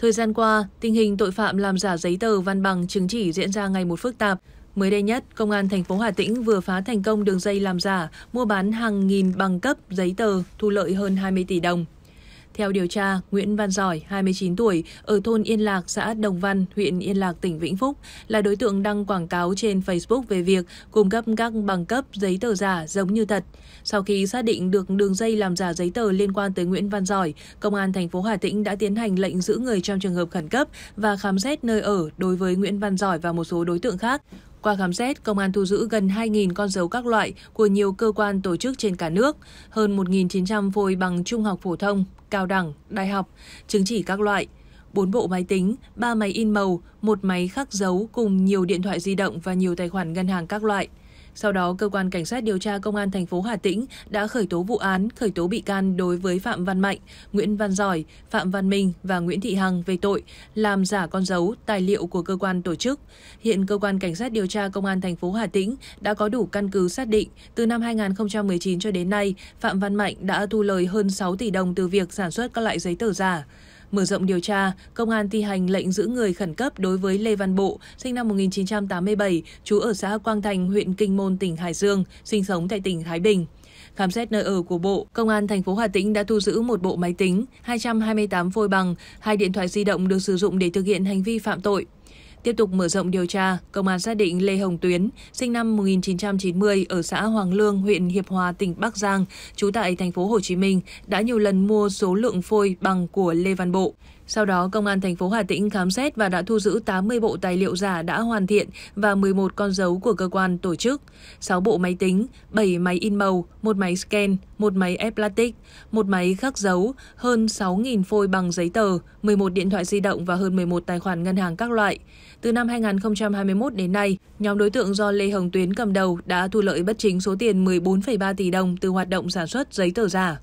Thời gian qua, tình hình tội phạm làm giả giấy tờ văn bằng chứng chỉ diễn ra ngày một phức tạp. Mới đây nhất, Công an thành phố Hà Tĩnh vừa phá thành công đường dây làm giả, mua bán hàng nghìn bằng cấp giấy tờ, thu lợi hơn 20 tỷ đồng. Theo điều tra, Nguyễn Văn Giỏi, 29 tuổi, ở thôn Yên Lạc, xã Đồng Văn, huyện Yên Lạc, tỉnh Vĩnh Phúc, là đối tượng đăng quảng cáo trên Facebook về việc cung cấp các bằng cấp giấy tờ giả giống như thật. Sau khi xác định được đường dây làm giả giấy tờ liên quan tới Nguyễn Văn Giỏi, Công an thành phố Hà Tĩnh đã tiến hành lệnh giữ người trong trường hợp khẩn cấp và khám xét nơi ở đối với Nguyễn Văn Giỏi và một số đối tượng khác. Qua khám xét, công an thu giữ gần 2.000 con dấu các loại của nhiều cơ quan tổ chức trên cả nước, hơn 1.900 phôi bằng trung học phổ thông, cao đẳng, đại học, chứng chỉ các loại, 4 bộ máy tính, 3 máy in màu, một máy khắc dấu cùng nhiều điện thoại di động và nhiều tài khoản ngân hàng các loại. Sau đó, cơ quan cảnh sát điều tra công an thành phố Hà Tĩnh đã khởi tố vụ án, khởi tố bị can đối với Phạm Văn Mạnh, Nguyễn Văn Giỏi, Phạm Văn Minh và Nguyễn Thị Hằng về tội làm giả con dấu, tài liệu của cơ quan tổ chức. Hiện cơ quan cảnh sát điều tra công an thành phố Hà Tĩnh đã có đủ căn cứ xác định từ năm 2019 cho đến nay, Phạm Văn Mạnh đã thu lời hơn 6 tỷ đồng từ việc sản xuất các loại giấy tờ giả. Mở rộng điều tra, công an thi hành lệnh giữ người khẩn cấp đối với Lê Văn Bộ, sinh năm 1987, trú ở xã Quang Thành, huyện Kinh Môn, tỉnh Hải Dương, sinh sống tại tỉnh Thái Bình. Khám xét nơi ở của Bộ, Công an thành phố Hà Tĩnh đã thu giữ một bộ máy tính, 228 phôi bằng, hai điện thoại di động được sử dụng để thực hiện hành vi phạm tội. Tiếp tục mở rộng điều tra, công an xác định Lê Hồng Tuyến, sinh năm 1990 ở xã Hoàng Lương, huyện Hiệp Hòa, tỉnh Bắc Giang, trú tại thành phố Hồ Chí Minh, đã nhiều lần mua số lượng phôi bằng của Lê Văn Bộ. Sau đó, Công an thành phố Hà Tĩnh khám xét và đã thu giữ 80 bộ tài liệu giả đã hoàn thiện và 11 con dấu của cơ quan tổ chức, 6 bộ máy tính, 7 máy in màu, một máy scan, một máy ép plastic, một máy khắc dấu, hơn 6.000 phôi bằng giấy tờ, 11 điện thoại di động và hơn 11 tài khoản ngân hàng các loại. Từ năm 2021 đến nay, nhóm đối tượng do Lê Hồng Tuyến cầm đầu đã thu lợi bất chính số tiền 14,3 tỷ đồng từ hoạt động sản xuất giấy tờ giả.